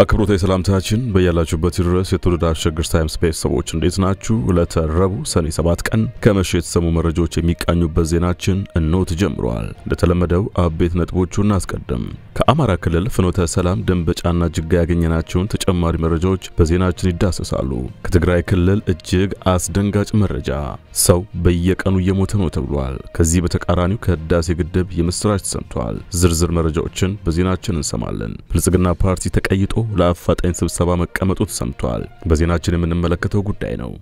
አክብሮታዊ ሰላምታችን በያላችሁበት ድረስ የተወደደ አሸገር ታይምስ ቤተሰቦች እንዴት ናችሁ? ዕለተ ረቡዕ ሰኔ ሰባት ቀን ከመሸ የተሰሙ መረጃዎች የሚቃኙበት ዜናችን እነሆ ተጀምረዋል። እንደተለመደው አበይት ነጥቦቹ እናስቀድም። ከአማራ ክልል ፍኖተ ሰላም፣ ደንበጫና ጅጋ ያገኘናቸውን ተጨማሪ መረጃዎች በዜናችን ይዳሰሳሉ። ከትግራይ ክልል እጅግ አስደንጋጭ መረጃ፣ ሰው በየቀኑ እየሞተ ነው ተብሏል። ከዚህ በተቃራኒው ከህዳሴ ግድብ የምስራች ተሰምቷል። ዝርዝር መረጃዎችን በዜናችን እንሰማለን። ብልጽግና ፓርቲ ተቀይጦ ለአፋጣኝ ስብሰባ መቀመጡ ተሰምቷል። በዜናችን የምንመለከተው ጉዳይ ነው።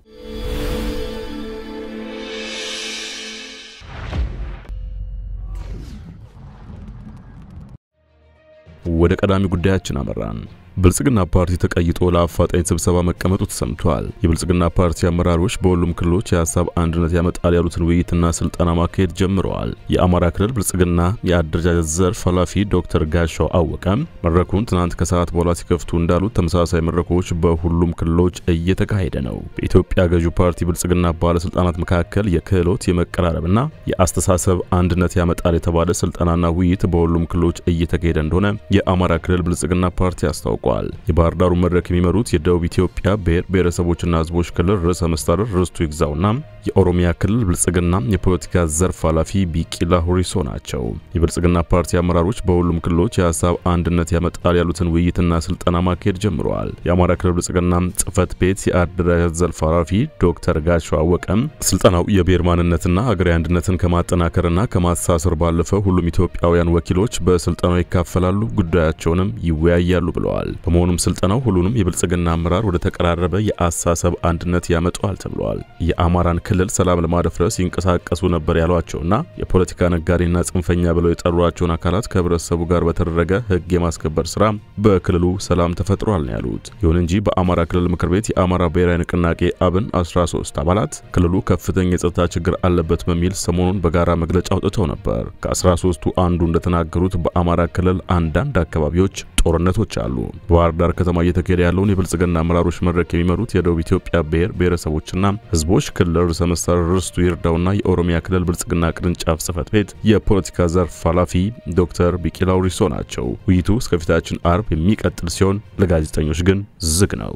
ወደ ቀዳሚ ጉዳያችን አመራን። ብልጽግና ፓርቲ ተቀይጦ ለአፋጣኝ ስብሰባ መቀመጡ ተሰምቷል። የብልጽግና ፓርቲ አመራሮች በሁሉም ክልሎች የሀሳብ አንድነት ያመጣል ያሉትን ውይይትና ስልጠና ማካሄድ ጀምረዋል። የአማራ ክልል ብልጽግና የአደረጃጀት ዘርፍ ኃላፊ ዶክተር ጋሻው አወቀ መድረኩን ትናንት ከሰዓት በኋላ ሲከፍቱ እንዳሉት ተመሳሳይ መድረኮች በሁሉም ክልሎች እየተካሄደ ነው። በኢትዮጵያ ገዢው ፓርቲ ብልጽግና ባለስልጣናት መካከል የክህሎት የመቀራረብና የአስተሳሰብ አንድነት ያመጣል የተባለ ስልጠናና ውይይት በሁሉም ክልሎች እየተካሄደ እንደሆነ የ የአማራ ክልል ብልጽግና ፓርቲ አስታውቋል። የባህር ዳሩ መድረክ የሚመሩት የደቡብ ኢትዮጵያ ብሔር ብሔረሰቦችና ህዝቦች ክልል ርዕሰ መስተዳደር ርስቱ ይግዛውና የኦሮሚያ ክልል ብልጽግና የፖለቲካ ዘርፍ ኃላፊ ቢቂላ ሁሪሶ ናቸው። የብልጽግና ፓርቲ አመራሮች በሁሉም ክልሎች የሀሳብ አንድነት ያመጣል ያሉትን ውይይትና ስልጠና ማካሄድ ጀምረዋል። የአማራ ክልል ብልጽግና ጽህፈት ቤት የአደረጃጀት ዘርፍ ኃላፊ ዶክተር ጋሾ አወቀም ስልጠናው የብሔር ማንነትና ሀገራዊ አንድነትን ከማጠናከርና ከማሳሰር ባለፈ ሁሉም ኢትዮጵያውያን ወኪሎች በስልጠናው ይካፈላሉ ጉዳይ ጉዳያቸውንም ይወያያሉ ብለዋል። በመሆኑም ስልጠናው ሁሉንም የብልጽግና አመራር ወደ ተቀራረበ የአሳሰብ አንድነት ያመጣዋል ተብለዋል። የአማራን ክልል ሰላም ለማደፍረስ ይንቀሳቀሱ ነበር ያሏቸውና የፖለቲካ ነጋዴና ጽንፈኛ ብለው የጠሯቸውን አካላት ከህብረተሰቡ ጋር በተደረገ ህግ የማስከበር ስራ በክልሉ ሰላም ተፈጥሯል ነው ያሉት። ይሁን እንጂ በአማራ ክልል ምክር ቤት የአማራ ብሔራዊ ንቅናቄ አብን 13 አባላት ክልሉ ከፍተኛ የጸጥታ ችግር አለበት በሚል ሰሞኑን በጋራ መግለጫ አውጥተው ነበር። ከ13ቱ አንዱ እንደተናገሩት በአማራ ክልል አንዳንድ አካባቢዎች ጦርነቶች አሉ። በባህር ዳር ከተማ እየተካሄደ ያለውን የብልጽግና አመራሮች መድረክ የሚመሩት የደቡብ ኢትዮጵያ ብሔር ብሔረሰቦችና ህዝቦች ክልል ርዕሰ መስተዳድር ርስቱ ይርዳውና የኦሮሚያ ክልል ብልጽግና ቅርንጫፍ ጽፈት ቤት የፖለቲካ ዘርፍ ኃላፊ ዶክተር ቢቂላው ሪሶ ናቸው። ውይይቱ እስከፊታችን አርብ የሚቀጥል ሲሆን ለጋዜጠኞች ግን ዝግ ነው።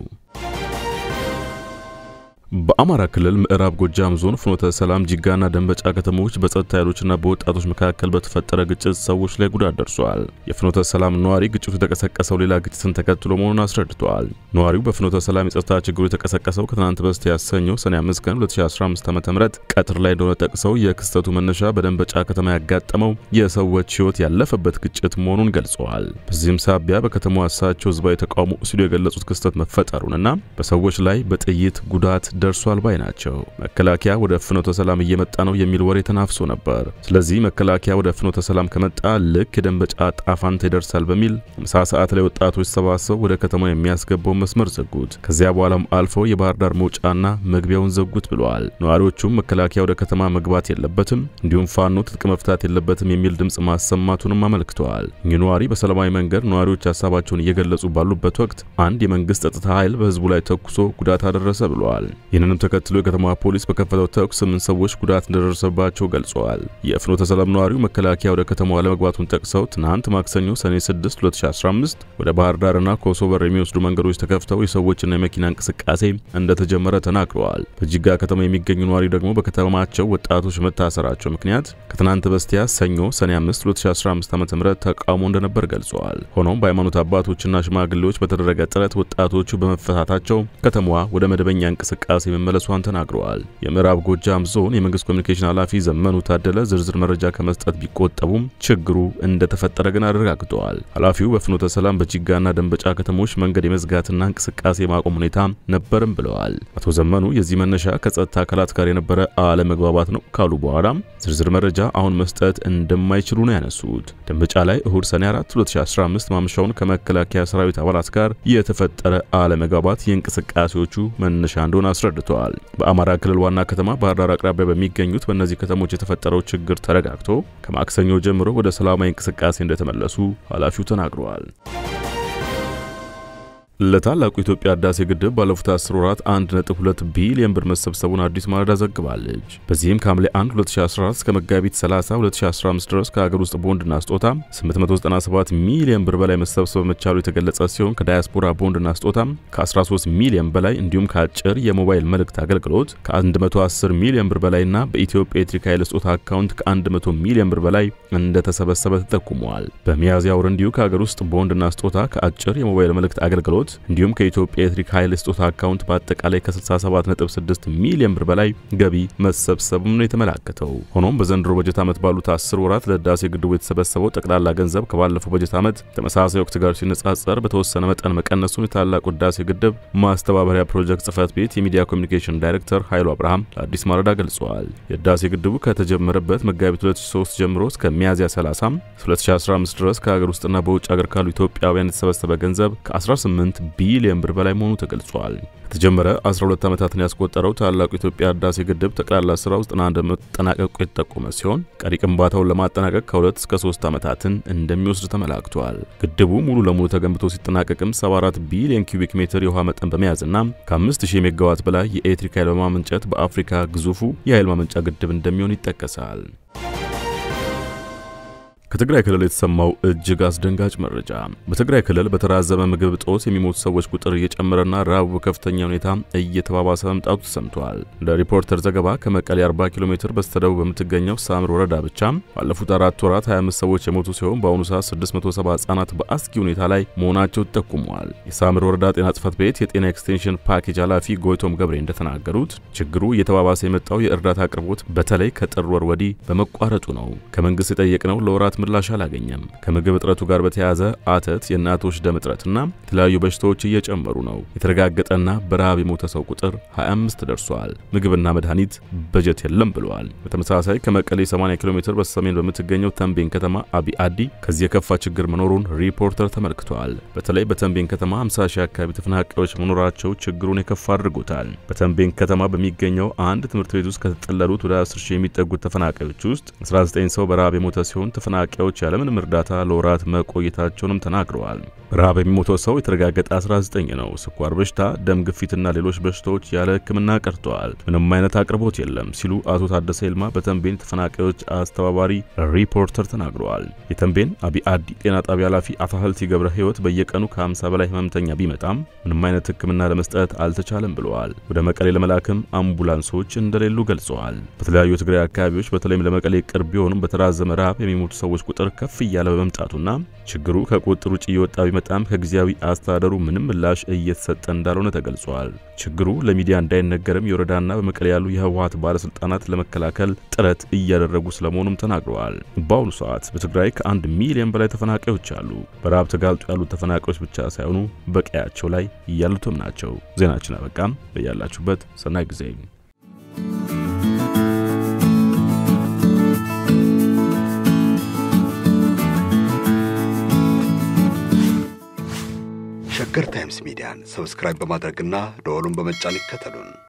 በአማራ ክልል ምዕራብ ጎጃም ዞን ፍኖተ ሰላም፣ ጂጋና ደንበጫ ከተሞች በጸጥታ ኃይሎችና በወጣቶች መካከል በተፈጠረ ግጭት ሰዎች ላይ ጉዳት ደርሷል። የፍኖተ ሰላም ነዋሪ ግጭቱ የተቀሰቀሰው ሌላ ግጭትን ተከትሎ መሆኑን አስረድተዋል። ነዋሪው በፍኖተ ሰላም የጸጥታ ችግሩ የተቀሰቀሰው ከትናንት በስቲያ ያሰኘው ሰኔ 5 ቀን 2015 ዓ.ም ቀትር ላይ እንደሆነ ጠቅሰው የክስተቱ መነሻ በደንበጫ ከተማ ያጋጠመው የሰዎች ህይወት ያለፈበት ግጭት መሆኑን ገልጸዋል። በዚህም ሳቢያ በከተማዋ እሳቸው ህዝባዊ ተቃውሞ ሲሉ የገለጹት ክስተት መፈጠሩንና በሰዎች ላይ በጥይት ጉዳት ደርሷል ባይ ናቸው። መከላከያ ወደ ፍኖተ ሰላም እየመጣ ነው የሚል ወሬ ተናፍሶ ነበር። ስለዚህ መከላከያ ወደ ፍኖተ ሰላም ከመጣ ልክ የደንበጫ ጣፋንታ ይደርሳል በሚል ምሳ ሰዓት ላይ ወጣቶች ሰባስበው ወደ ከተማው የሚያስገባውን መስመር ዘጉት። ከዚያ በኋላም አልፈው የባህር ዳር መውጫና መግቢያውን ዘጉት ብለዋል። ነዋሪዎቹም መከላከያ ወደ ከተማ መግባት የለበትም፣ እንዲሁም ፋኖ ትጥቅ መፍታት የለበትም የሚል ድምፅ ማሰማቱንም አመልክተዋል። ይህ ነዋሪ በሰላማዊ መንገድ ነዋሪዎች ሀሳባቸውን እየገለጹ ባሉበት ወቅት አንድ የመንግስት ጸጥታ ኃይል በህዝቡ ላይ ተኩሶ ጉዳት አደረሰ ብለዋል። ይህንንም ተከትሎ የከተማዋ ፖሊስ በከፈተው ተኩስ ስምንት ሰዎች ጉዳት እንደደረሰባቸው ገልጸዋል። የፍኖተ ሰላም ነዋሪው መከላከያ ወደ ከተማዋ ለመግባቱን ጠቅሰው ትናንት ማክሰኞ ሰኔ 6 2015 ወደ ባህር ዳርና ኮሶበር የሚወስዱ መንገዶች ተከፍተው የሰዎችና የመኪና እንቅስቃሴ እንደተጀመረ ተናግረዋል። በጅጋ ከተማ የሚገኙ ነዋሪ ደግሞ በከተማቸው ወጣቶች መታሰራቸው ምክንያት ከትናንት በስቲያ ሰኞ ሰኔ 5 2015 ዓ.ም ተቃውሞ እንደነበር ገልጸዋል። ሆኖም በሃይማኖት አባቶችና ሽማግሌዎች በተደረገ ጥረት ወጣቶቹ በመፈታታቸው ከተማዋ ወደ መደበኛ እንቅስቃሴ እንቅስቃሴ መመለሷን ተናግረዋል። የምዕራብ ጎጃም ዞን የመንግስት ኮሚኒኬሽን ኃላፊ ዘመኑ ታደለ ዝርዝር መረጃ ከመስጠት ቢቆጠቡም ችግሩ እንደተፈጠረ ግን አረጋግጠዋል። ኃላፊው በፍኖተ ሰላም በጅጋና ደንበጫ ከተሞች መንገድ የመዝጋትና እንቅስቃሴ ማቆም ሁኔታ ነበርም ብለዋል። አቶ ዘመኑ የዚህ መነሻ ከጸጥታ አካላት ጋር የነበረ አለመግባባት ነው ካሉ በኋላም ዝርዝር መረጃ አሁን መስጠት እንደማይችሉ ነው ያነሱት። ደንበጫ ላይ እሁድ ሰኔ 4 2015 ማምሻውን ከመከላከያ ሰራዊት አባላት ጋር የተፈጠረ አለመግባባት የእንቅስቃሴዎቹ መነሻ እንደሆነ አስረዱ አስረድተዋል። በአማራ ክልል ዋና ከተማ ባህር ዳር አቅራቢያ በሚገኙት በእነዚህ ከተሞች የተፈጠረው ችግር ተረጋግቶ ከማክሰኞ ጀምሮ ወደ ሰላማዊ እንቅስቃሴ እንደተመለሱ ኃላፊው ተናግረዋል። ለታላቁ ኢትዮጵያ ህዳሴ ግድብ ባለፉት አስር ወራት 1.2 ቢሊዮን ብር መሰብሰቡን አዲስ ማለዳ ዘግባለች። በዚህም ከሐምሌ 1 2014 እስከ መጋቢት 30 2015 ድረስ ከሀገር ውስጥ ቦንድና ስጦታ 897 ሚሊዮን ብር በላይ መሰብሰብ መቻሉ የተገለጸ ሲሆን ከዳያስፖራ ቦንድና ስጦታ ከ13 ሚሊዮን በላይ እንዲሁም ከአጭር የሞባይል መልእክት አገልግሎት ከ110 ሚሊዮን ብር በላይና በኢትዮጵያ ኤሌክትሪክ ኃይል ስጦታ አካውንት ከ100 ሚሊዮን ብር በላይ እንደተሰበሰበ ተጠቁመዋል። በሚያዝያ ወር እንዲሁ ከሀገር ውስጥ ቦንድና ስጦታ ከአጭር የሞባይል መልእክት አገልግሎት አገልግሎት እንዲሁም ከኢትዮጵያ ኤሌክትሪክ ኃይል ስጦታ አካውንት በአጠቃላይ ከ67.6 ሚሊዮን ብር በላይ ገቢ መሰብሰቡም ነው የተመላከተው። ሆኖም በዘንድሮ በጀት ዓመት ባሉት 10 ወራት ለህዳሴ ግድቡ የተሰበሰበው ጠቅላላ ገንዘብ ከባለፈው በጀት ዓመት ተመሳሳይ ወቅት ጋር ሲነጻጸር በተወሰነ መጠን መቀነሱን የታላቁ ህዳሴ ግድብ ማስተባበሪያ ፕሮጀክት ጽህፈት ቤት የሚዲያ ኮሚኒኬሽን ዳይሬክተር ኃይሉ አብርሃም ለአዲስ ማለዳ ገልጸዋል። የህዳሴ ግድቡ ከተጀመረበት መጋቢት 2003 ጀምሮ እስከ ሚያዝያ 30 2015 ድረስ ከሀገር ውስጥና በውጭ ሀገር ካሉ ኢትዮጵያውያን የተሰበሰበ ገንዘብ ከ18 ከ8 ቢሊዮን ብር በላይ መሆኑ ተገልጿል። ከተጀመረ 12 ዓመታትን ያስቆጠረው ታላቁ የኢትዮጵያ ህዳሴ ግድብ ጠቅላላ ስራው ዘጠና እንደመጠናቀቁ የተጠቆመ ሲሆን ቀሪ ግንባታውን ለማጠናቀቅ ከሁለት እስከ 3 ዓመታትን እንደሚወስድ ተመላክቷል። ግድቡ ሙሉ ለሙሉ ተገንብቶ ሲጠናቀቅም 74 ቢሊዮን ኪዩቢክ ሜትር የውሃ መጠን በመያዝና ከ5000 ሜጋዋት በላይ የኤሌክትሪክ ኃይል በማመንጨት በአፍሪካ ግዙፉ የኃይል ማመንጫ ግድብ እንደሚሆን ይጠቀሳል። ከትግራይ ክልል የተሰማው እጅግ አስደንጋጭ መረጃ በትግራይ ክልል በተራዘመ ምግብ እጦት የሚሞቱ ሰዎች ቁጥር እየጨመረና ረሃቡ በከፍተኛ ሁኔታ እየተባባሰ መምጣቱ ተሰምቷል። እንደ ሪፖርተር ዘገባ ከመቀሌ 40 ኪሎ ሜትር በስተደቡብ በምትገኘው ሳምር ወረዳ ብቻ ባለፉት አራት ወራት 25 ሰዎች የሞቱ ሲሆን በአሁኑ ሰዓት 670 ህጻናት በአስጊ ሁኔታ ላይ መሆናቸው ተጠቁመዋል። የሳምር ወረዳ ጤና ጽፈት ቤት የጤና ኤክስቴንሽን ፓኬጅ ኃላፊ ጎይቶም ገብሬ እንደተናገሩት ችግሩ እየተባባሰ የመጣው የእርዳታ አቅርቦት በተለይ ከጥር ወር ወዲህ በመቋረጡ ነው። ከመንግስት የጠየቅነው ለወራት ክትባት ምላሽ አላገኘም። ከምግብ እጥረቱ ጋር በተያያዘ አተት፣ የእናቶች ደም እጥረትና የተለያዩ በሽታዎች እየጨመሩ ነው። የተረጋገጠና በረሃብ የሞተ ሰው ቁጥር 25 ደርሷል። ምግብና መድኃኒት በጀት የለም ብለዋል። በተመሳሳይ ከመቀሌ 80 ኪሎ ሜትር በሰሜን በምትገኘው ተንቤን ከተማ አቢ አዲ ከዚህ የከፋ ችግር መኖሩን ሪፖርተር ተመልክቷል። በተለይ በተንቤን ከተማ 50 ሺህ አካባቢ ተፈናቃዮች መኖራቸው ችግሩን የከፋ አድርጎታል። በተንቤን ከተማ በሚገኘው አንድ ትምህርት ቤት ውስጥ ከተጠለሉት ወደ 10 ሺህ የሚጠጉት ተፈናቃዮች ውስጥ 19 ሰው በረሃብ የሞተ ሲሆን ተፈና ተፈናቃዮች ያለምንም እርዳታ ለወራት መቆየታቸውንም ተናግረዋል። ረሃብ የሚሞተው ሰው የተረጋገጠ 19 ነው። ስኳር በሽታ፣ ደም ግፊትና ሌሎች በሽታዎች ያለ ሕክምና ቀርተዋል። ምንም አይነት አቅርቦት የለም ሲሉ አቶ ታደሰ ይልማ በተንቤን ተፈናቃዮች አስተባባሪ ሪፖርተር ተናግረዋል። የተንቤን አቢ አዲ ጤና ጣቢያ ኃላፊ አቶ ገብረ ህይወት በየቀኑ ከ50 በላይ ህመምተኛ ቢመጣም ምንም አይነት ሕክምና ለመስጠት አልተቻለም ብለዋል። ወደ መቀሌ ለመላክም አምቡላንሶች እንደሌሉ ገልጸዋል። በተለያዩ የትግራይ አካባቢዎች በተለይም ለመቀሌ ቅርብ ቢሆኑም በተራዘመ ረሃብ የሚሞቱ ሰዎች ሰዎች ቁጥር ከፍ እያለ በመምጣቱና ችግሩ ከቁጥር ውጭ እየወጣ ቢመጣም ከጊዜያዊ አስተዳደሩ ምንም ምላሽ እየተሰጠ እንዳልሆነ ተገልጿል። ችግሩ ለሚዲያ እንዳይነገርም የወረዳና በመቀሌ ያሉ የህወሀት ባለስልጣናት ለመከላከል ጥረት እያደረጉ ስለመሆኑም ተናግረዋል። በአሁኑ ሰዓት በትግራይ ከአንድ ሚሊዮን በላይ ተፈናቃዮች አሉ። በረሃብ ተጋልጦ ያሉት ተፈናቃዮች ብቻ ሳይሆኑ በቀያቸው ላይ ያሉትም ናቸው። ዜናችን አበቃም። በያላችሁበት ሰናይ ጊዜ ሸገር ታይምስ ሚዲያን ሰብስክራይብ በማድረግና ደወሉን በመጫን ይከተሉን።